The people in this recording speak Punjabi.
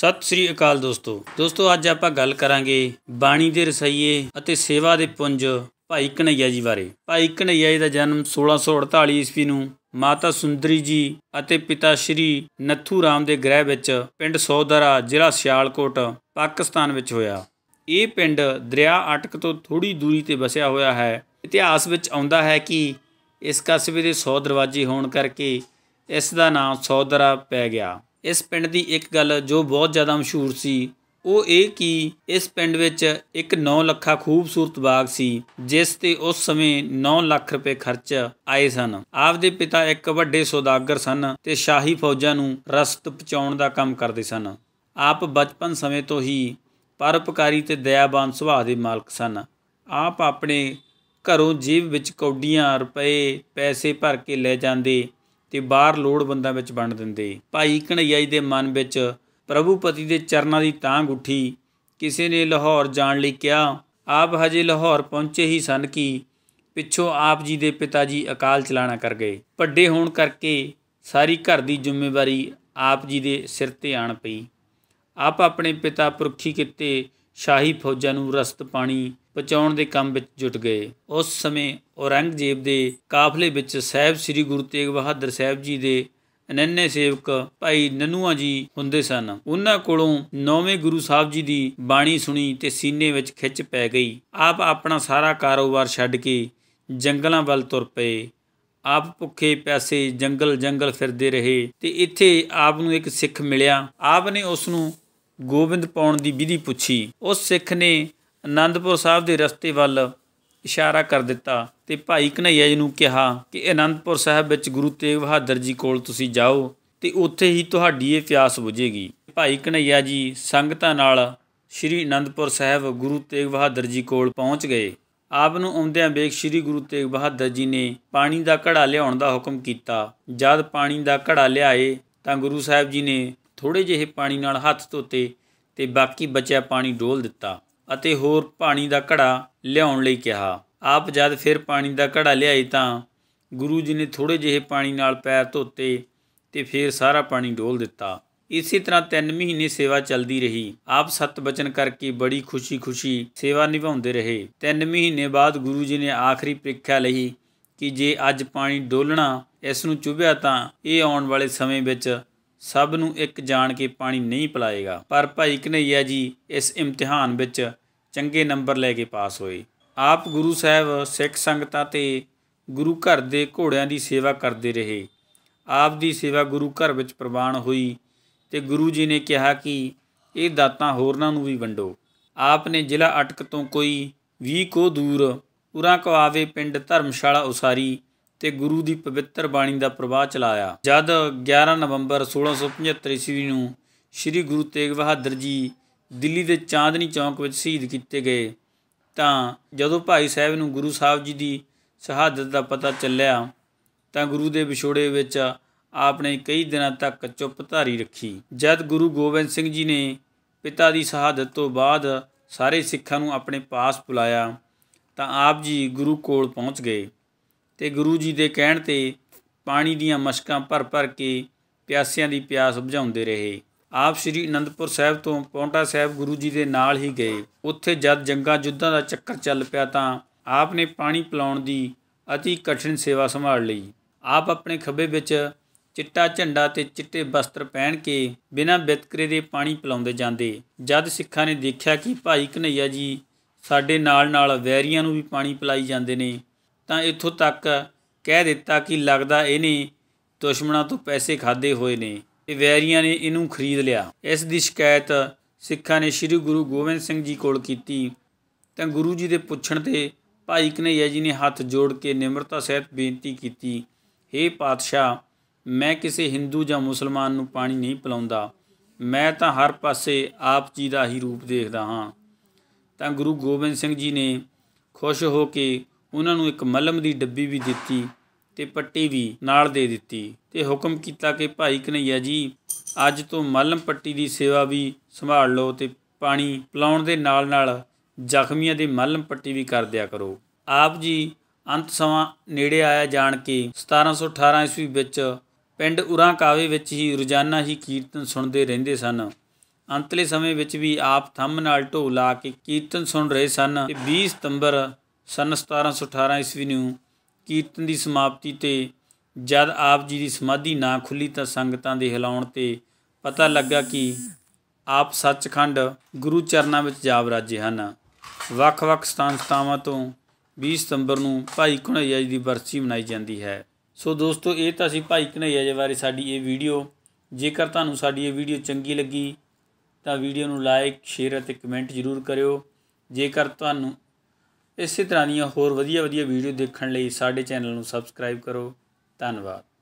ਸਤਿ ਸ੍ਰੀ ਅਕਾਲ ਦੋਸਤੋ ਦੋਸਤੋ ਅੱਜ ਆਪਾਂ ਗੱਲ ਕਰਾਂਗੇ ਬਾਣੀ ਦੇ ਰਸਈਏ ਅਤੇ ਸੇਵਾ ਦੇ ਪੁੰਜ ਭਾਈ ਕਨਈਆ ਜੀ ਬਾਰੇ ਭਾਈ ਕਨਈਆ ਜੀ ਦਾ ਜਨਮ 1648 ਈਸਵੀ ਨੂੰ ਮਾਤਾ ਸੁੰਦਰੀ ਜੀ ਅਤੇ ਪਿਤਾ ਸ਼੍ਰੀ ਨੱਥੂ ਰਾਮ ਦੇ ਗ੍ਰਹਿ ਵਿੱਚ ਪਿੰਡ ਸੌਦਰਾ ਜ਼ਿਲ੍ਹਾ ਸਿਆਲਕੋਟ ਪਾਕਿਸਤਾਨ ਵਿੱਚ ਹੋਇਆ ਇਹ ਪਿੰਡ ਦਰਿਆ ਅਟਕ ਤੋਂ ਥੋੜੀ ਦੂਰੀ ਤੇ ਵਸਿਆ ਹੋਇਆ ਹੈ ਇਤਿਹਾਸ ਵਿੱਚ ਆਉਂਦਾ ਹੈ ਕਿ ਇਸ ਕਸਬੇ ਦੇ 100 ਦਰਵਾਜ਼ੇ ਹੋਣ ਕਰਕੇ ਇਸ ਦਾ ਨਾਮ ਸੌਦਰਾ ਪੈ ਗਿਆ ਇਸ ਪਿੰਡ ਦੀ ਇੱਕ ਗੱਲ ਜੋ ਬਹੁਤ ਜ਼ਿਆਦਾ ਮਸ਼ਹੂਰ ਸੀ ਉਹ ਇਹ ਕਿ ਇਸ ਪਿੰਡ ਵਿੱਚ ਇੱਕ 9 ਲੱਖਾ ਖੂਬਸੂਰਤ ਬਾਗ ਸੀ ਜਿਸ ਤੇ ਉਸ ਸਮੇਂ 9 ਲੱਖ ਰੁਪਏ ਖਰਚ ਆਏ ਸਨ ਆਪਦੇ ਪਿਤਾ ਇੱਕ ਵੱਡੇ ਸੌਦਾਗਰ ਸਨ ਤੇ ਸ਼ਾਹੀ ਫੌਜਾਂ ਨੂੰ ਰਸਤ ਪਹੁੰਚਾਉਣ ਦਾ ਕੰਮ ਕਰਦੇ ਸਨ ਆਪ ਬਚਪਨ ਸਮੇਂ ਤੋਂ ਹੀ ਪਰਪਕਾਰੀ ਤੇ ਦਇਆਬਾਨ ਸੁਭਾਅ ਦੇ ਮਾਲਕ ਸਨ ਆਪ ਆਪਣੇ ਘਰੋਂ ਜੀਵ ਵਿੱਚ ਕੌਡੀਆਂ ਰੁਪਏ ਪੈਸੇ ਭਰ ਕੇ ਲੈ ਜਾਂਦੇ ਤੇ ਬਾਹਰ ਲੋੜਵੰਦਾਂ ਵਿੱਚ ਵੰਡ ਦਿੰਦੇ ਭਾਈ ਕਨਈਆ ਜੀ ਦੇ ਮਨ ਵਿੱਚ ਪ੍ਰਭੂ ਪਤੀ ਦੇ ਚਰਨਾਂ ਦੀ ਤਾਂਘ ਉੱਠੀ ਕਿਸੇ ਨੇ ਲਾਹੌਰ ਜਾਣ ਲਈ ਕਿਹਾ ਆਪ ਹਜੇ ਲਾਹੌਰ ਪਹੁੰਚੇ ਹੀ ਸਨ ਕਿ ਪਿੱਛੋਂ ਆਪ ਜੀ ਦੇ ਪਿਤਾ ਜੀ ਅਕਾਲ ਚਲਾਣਾ ਕਰ ਗਏ ਵੱਡੇ ਹੋਣ ਕਰਕੇ ਸਾਰੀ ਘਰ ਦੀ ਜ਼ਿੰਮੇਵਾਰੀ ਆਪ ਜੀ ਦੇ ਸਿਰ ਤੇ ਆਣ ਪਈ ਆਪ ਆਪਣੇ ਪਿਤਾ ਪੁਰਖੀ ਕਿਤੇ ਸ਼ਾਹੀ ਫੌਜਾਂ ਨੂੰ ਰਸਤ ਪਾਣੀ ਪਹੁੰਚਾਉਣ ਦੇ ਕੰਮ ਵਿੱਚ ਜੁਟ ਗਏ ਉਸ ਸਮੇਂ ਔਰੰਗਜ਼ੇਬ ਦੇ ਕਾਫਲੇ ਵਿੱਚ ਸਹਿਬ ਸ੍ਰੀ ਗੁਰੂ ਤੇਗ ਬਹਾਦਰ ਸਾਹਿਬ ਜੀ ਦੇ ਅਨੰਨੇ ਸੇਵਕ ਭਾਈ ਨਨੂਆ ਜੀ ਹੁੰਦੇ ਸਨ ਉਹਨਾਂ ਕੋਲੋਂ ਨੌਵੇਂ ਗੁਰੂ ਸਾਹਿਬ ਜੀ ਦੀ ਬਾਣੀ ਸੁਣੀ ਤੇ ਸੀਨੇ ਵਿੱਚ ਖਿੱਚ ਪੈ ਗਈ ਆਪ ਆਪਣਾ ਸਾਰਾ ਕਾਰੋਬਾਰ ਛੱਡ ਕੇ ਜੰਗਲਾਂ ਵੱਲ ਤੁਰ ਪਏ ਆਪ ਭੁੱਖੇ ਪਿਆਸੇ ਜੰਗਲ ਜੰਗਲ ਫਿਰਦੇ ਰਹੇ ਤੇ ਇੱਥੇ ਆਪ ਨੂੰ ਇੱਕ ਸਿੱਖ ਮਿਲਿਆ ਆਪ ਨੇ ਉਸ ਨੂੰ ਗੋਬਿੰਦ ਪਾਉਣ ਦੀ ਵਿਧੀ ਪੁੱਛੀ ਉਸ ਸਿੱਖ ਨੇ ਅਨੰਦਪੁਰ ਸਾਹਿਬ ਦੇ ਰਸਤੇ ਵੱਲ ਇਸ਼ਾਰਾ ਕਰ ਦਿੱਤਾ ਤੇ ਭਾਈ ਕਨਈਆ ਜੀ ਨੂੰ ਕਿਹਾ ਕਿ ਅਨੰਦਪੁਰ ਸਾਹਿਬ ਵਿੱਚ ਗੁਰੂ ਤੇਗ ਬਹਾਦਰ ਜੀ ਕੋਲ ਤੁਸੀਂ ਜਾਓ ਤੇ ਉੱਥੇ ਹੀ ਤੁਹਾਡੀ ਇਹ ਪਿਆਸ ਬੁਝੇਗੀ ਭਾਈ ਕਨਈਆ ਜੀ ਸੰਗਤਾਂ ਨਾਲ ਸ਼੍ਰੀ ਅਨੰਦਪੁਰ ਸਾਹਿਬ ਗੁਰੂ ਤੇਗ ਬਹਾਦਰ ਜੀ ਕੋਲ ਪਹੁੰਚ ਗਏ ਆਪ ਨੂੰ ਆਉਂਦਿਆਂ ਵੇਖ ਸ੍ਰੀ ਗੁਰੂ ਤੇਗ ਬਹਾਦਰ ਜੀ ਨੇ ਪਾਣੀ ਦਾ ਘੜਾ ਲਿਆਉਣ ਦਾ ਹੁਕਮ ਕੀਤਾ ਜਦ ਪਾਣੀ ਦਾ ਘੜਾ ਲਿਆਏ ਤਾਂ ਗੁਰੂ ਸਾਹਿਬ ਜੀ ਨੇ ਥੋੜੇ ਜਿਹੇ ਪਾਣੀ ਨਾਲ ਹੱਥ ਧੋਤੇ ਤੇ ਬਾਕੀ ਬਚਿਆ ਪਾਣੀ ਡੋਲ ਦਿੱਤਾ ਅਤੇ ਹੋਰ ਪਾਣੀ ਦਾ ਘੜਾ ਲਿਆਉਣ ਲਈ ਕਿਹਾ ਆਪ ਜਦ ਫਿਰ ਪਾਣੀ ਦਾ ਘੜਾ ਲਿਆਈ ਤਾਂ ਗੁਰੂ ਜੀ ਨੇ ਥੋੜੇ ਜਿਹੇ ਪਾਣੀ ਨਾਲ ਪੈਰ ਧੋਤੇ ਤੇ ਫਿਰ ਸਾਰਾ ਪਾਣੀ ਡੋਲ ਦਿੱਤਾ ਇਸੇ ਤਰ੍ਹਾਂ 3 ਮਹੀਨੇ ਸੇਵਾ ਚੱਲਦੀ ਰਹੀ ਆਪ ਸਤ ਬਚਨ ਕਰਕੇ ਬੜੀ ਖੁਸ਼ੀ-ਖੁਸ਼ੀ ਸੇਵਾ ਨਿਭਾਉਂਦੇ ਰਹੇ 3 ਮਹੀਨੇ ਬਾਅਦ ਗੁਰੂ ਜੀ ਨੇ ਆਖਰੀ ਪ੍ਰੀਖਿਆ ਲਈ ਕਿ ਜੇ ਅੱਜ ਪਾਣੀ ਡੋਲਣਾ ਇਸ ਨੂੰ ਚੁਭਿਆ ਤਾਂ ਇਹ ਆਉਣ ਵਾਲੇ ਸਮੇਂ ਵਿੱਚ ਸਭ ਨੂੰ ਇੱਕ ਜਾਣ ਕੇ ਪਾਣੀ ਨਹੀਂ ਪਿਲਾਏਗਾ ਪਰ ਭਾਈ ਕਨਈਆ ਜੀ ਇਸ ਇਮਤਿਹਾਨ ਵਿੱਚ ਚੰਗੇ ਨੰਬਰ ਲੈ ਕੇ ਪਾਸ ਹੋਏ ਆਪ ਗੁਰੂ ਸਾਹਿਬ ਸਿੱਖ ਸੰਗਤਾਂ ਤੇ ਗੁਰੂ ਘਰ ਦੇ ਘੋੜਿਆਂ ਦੀ ਸੇਵਾ ਕਰਦੇ ਰਹੇ ਆਪ ਦੀ ਸੇਵਾ ਗੁਰੂ ਘਰ ਵਿੱਚ ਪ੍ਰਵਾਨ ਹੋਈ ਤੇ ਗੁਰੂ ਜੀ ਨੇ ਕਿਹਾ ਕਿ ਇਹ ਦਾਤਾਂ ਹੋਰਨਾਂ ਨੂੰ ਵੀ ਵੰਡੋ ਆਪ ਨੇ ਜ਼ਿਲ੍ਹਾ ਅਟਕ ਤੋਂ ਕੋਈ 20 ਕੋ ਦੂਰ ਪੁਰਾ ਕੋ ਆਵੇ ਪਿੰਡ ਧਰਮਸ਼ਾਲਾ ਉਸਾਰੀ ਤੇ ਗੁਰੂ ਦੀ ਪਵਿੱਤਰ ਬਾਣੀ ਦਾ ਪ੍ਰਵਾਹ ਚਲਾਇਆ ਜਦ 11 ਨਵੰਬਰ 1675 ਈਸਵੀ ਨੂੰ ਸ੍ਰੀ ਗੁਰੂ ਤੇਗ ਬਹਾਦਰ ਜੀ ਦਿੱਲੀ ਦੇ ਚਾਂਦਨੀ ਚੌਂਕ ਵਿੱਚ ਸ਼ਹੀਦ ਕੀਤੇ ਗਏ ਤਾਂ ਜਦੋਂ ਭਾਈ ਸਾਹਿਬ ਨੂੰ ਗੁਰੂ ਸਾਹਿਬ ਜੀ ਦੀ ਸ਼ਹਾਦਤ ਦਾ ਪਤਾ ਚੱਲਿਆ ਤਾਂ ਗੁਰੂ ਦੇ ਵਿਛੋੜੇ ਵਿੱਚ ਆਪਨੇ ਕਈ ਦਿਨਾਂ ਤੱਕ ਚੁੱਪ ਧਾਰੀ ਰੱਖੀ ਜਦ ਗੁਰੂ ਗੋਬਿੰਦ ਸਿੰਘ ਜੀ ਨੇ ਪਿਤਾ ਦੀ ਸ਼ਹਾਦਤ ਤੋਂ ਬਾਅਦ ਸਾਰੇ ਸਿੱਖਾਂ ਨੂੰ ਆਪਣੇ ਪਾਸ ਬੁਲਾਇਆ ਤਾਂ ਆਪ ਜੀ ਗੁਰੂ ਕੋਲ ਪਹੁੰਚ ਗਏ ਤੇ ਗੁਰੂ ਜੀ ਦੇ ਕਹਿਣ ਤੇ ਪਾਣੀ ਦੀਆਂ ਮਸ਼ਕਾਂ ਭਰ ਭਰ ਕੇ ਪਿਆਸਿਆਂ ਦੀ ਪਿਆਸ ਬੁਝਾਉਂਦੇ ਰਹੇ ਆਪ ਸ੍ਰੀ ਅਨੰਦਪੁਰ ਸਾਹਿਬ ਤੋਂ ਪੌਂਟਾ ਸਾਹਿਬ ਗੁਰੂ ਜੀ ਦੇ ਨਾਲ ਹੀ ਗਏ ਉੱਥੇ ਜਦ ਜੰਗਾਂ ਜੁੱਧਾਂ ਦਾ ਚੱਕਰ ਚੱਲ ਪਿਆ ਤਾਂ ਆਪ ਨੇ ਪਾਣੀ ਪਿਲਾਉਣ ਦੀ অতি ਕਠਿਨ ਸੇਵਾ ਸੰਭਾਲ ਲਈ ਆਪ ਆਪਣੇ ਖੱਬੇ ਵਿੱਚ ਚਿੱਟਾ ਝੰਡਾ ਤੇ ਚਿੱਟੇ ਵਸਤਰ ਪਹਿਨ ਕੇ ਬਿਨਾਂ ਬਿਤਕਰੇ ਦੇ ਪਾਣੀ ਪਿਲਾਉਂਦੇ ਜਾਂਦੇ ਜਦ ਸਿੱਖਾਂ ਨੇ ਦੇਖਿਆ ਕਿ ਭਾਈ ਕਨਈਆ ਜੀ ਸਾਡੇ ਨਾਲ ਨਾਲ ਵੈਰੀਆਂ ਨੂੰ ਵੀ ਪਾਣੀ ਪਿਲਾਈ ਜਾਂਦੇ ਨੇ ਤਾਂ ਇੱਥੋਂ ਤੱਕ ਕਹਿ ਦਿੱਤਾ ਕਿ ਲੱਗਦਾ ਇਹ ਨਹੀਂ ਦੁਸ਼ਮਣਾਂ ਤੋਂ ਪੈਸੇ ਖਾਦੇ ਹੋਏ ਨੇ ਇਹ ਵੈਰੀਆਂ ਨੇ ਇਹਨੂੰ ਖਰੀਦ ਲਿਆ ਇਸ ਦੀ ਸ਼ਿਕਾਇਤ ਸਿੱਖਾਂ ਨੇ ਸ੍ਰੀ ਗੁਰੂ ਗੋਬਿੰਦ ਸਿੰਘ ਜੀ ਕੋਲ ਕੀਤੀ ਤਾਂ ਗੁਰੂ ਜੀ ਦੇ ਪੁੱਛਣ ਤੇ ਭਾਈ ਕਨਈਆ ਜੀ ਨੇ ਹੱਥ ਜੋੜ ਕੇ ਨਿਮਰਤਾ ਸਹਿਤ ਬੇਨਤੀ ਕੀਤੀ हे ਪਾਤਸ਼ਾਹ ਮੈਂ ਕਿਸੇ Hindu ਜਾਂ ਮੁਸਲਮਾਨ ਨੂੰ ਪਾਣੀ ਨਹੀਂ ਪਿਲਾਉਂਦਾ ਮੈਂ ਤਾਂ ਹਰ ਪਾਸੇ ਆਪ ਜੀ ਦਾ ਹੀ ਰੂਪ ਦੇਖਦਾ ਹਾਂ ਤਾਂ ਗੁਰੂ ਗੋਬਿੰਦ ਸਿੰਘ ਜੀ ਨੇ ਖੁਸ਼ ਹੋ ਕੇ ਉਹਨਾਂ ਨੂੰ ਇੱਕ ਮਲਮ ਦੀ ਡੱਬੀ ਵੀ ਦਿੱਤੀ ਤੇ ਪੱਟੀ ਵੀ ਨਾਲ ਦੇ ਦਿੱਤੀ ਤੇ ਹੁਕਮ ਕੀਤਾ ਕਿ ਭਾਈ ਕਨਈਆ ਜੀ ਅੱਜ ਤੋਂ ਮਲਮ ਪੱਟੀ ਦੀ ਸੇਵਾ ਵੀ ਸੰਭਾਲ ਲਓ ਤੇ ਪਾਣੀ ਪਲਾਉਣ ਦੇ ਨਾਲ ਨਾਲ ਜ਼ਖਮੀਆਂ ਦੀ ਮਲਮ ਪੱਟੀ ਵੀ ਕਰ ਦਿਆ ਕਰੋ ਆਪ ਜੀ ਅੰਤ ਸਮਾਂ ਨੇੜੇ ਆਇਆ ਜਾਣ ਕੇ 1718 ਈਸਵੀ ਵਿੱਚ ਪਿੰਡ ਉਰਾਂ ਕਾਵੇ ਵਿੱਚ ਹੀ ਰੋਜ਼ਾਨਾ ਹੀ ਕੀਰਤਨ ਸੁਣਦੇ ਰਹਿੰਦੇ ਸਨ ਅੰਤਲੇ ਸਮੇਂ ਵਿੱਚ ਵੀ ਆਪ ਥੰਮ ਨਾਲ ਢੋਲ ਲਾ ਕੇ ਕੀਰਤਨ ਸੁਣ ਰਹੇ ਸਨ ਤੇ 20 ਸਤੰਬਰ ਸਨ 1718 ਈਸਵੀ ਨੂੰ ਕੀਰਤਨ ਦੀ ਸਮਾਪਤੀ ਤੇ ਜਦ ਆਪ ਜੀ ਦੀ ਸਮਾਧੀ ਨਾ ਖੁੱਲੀ ਤਾਂ ਸੰਗਤਾਂ ਦੇ ਹਿਲਾਉਣ ਤੇ ਪਤਾ ਲੱਗਾ ਕਿ ਆਪ ਸੱਚਖੰਡ ਗੁਰੂ ਚਰਨਾਂ ਵਿੱਚ ਜਾ ਵਰਾਜੇ ਹਨ ਵੱਖ-ਵੱਖ ਸਥਾਨ ਸਤਾਵਾਂ ਤੋਂ 20 ਸਤੰਬਰ ਨੂੰ ਭਾਈ ਕਨਈਆ ਜੀ ਦੀ ਵਰਸੀ ਮਨਾਈ ਜਾਂਦੀ ਹੈ ਸੋ ਦੋਸਤੋ ਇਹ ਤਾਂ ਸੀ ਭਾਈ ਕਨਈਆ ਜੀ ਬਾਰੇ ਸਾਡੀ ਇਹ ਵੀਡੀਓ ਜੇਕਰ ਤੁਹਾਨੂੰ ਸਾਡੀ ਇਹ ਵੀਡੀਓ ਚੰਗੀ ਲੱਗੀ ਤਾਂ ਵੀਡੀਓ ਨੂੰ ਲਾਈਕ ਸ਼ੇਅਰ ਅਤੇ ਕਮੈਂਟ ਜ਼ਰੂਰ ਕਰਿਓ ਜੇਕਰ ਤੁਹਾਨੂੰ ਇਸੇ ਤਰ੍ਹਾਂ ਦੀਆਂ ਹੋਰ ਵਧੀਆ ਵਧੀਆ ਵੀਡੀਓ ਦੇਖਣ ਲਈ ਸਾਡੇ ਚੈਨਲ ਨੂੰ ਸਬਸਕ੍ਰਾਈਬ ਕਰੋ ਧੰਨਵਾਦ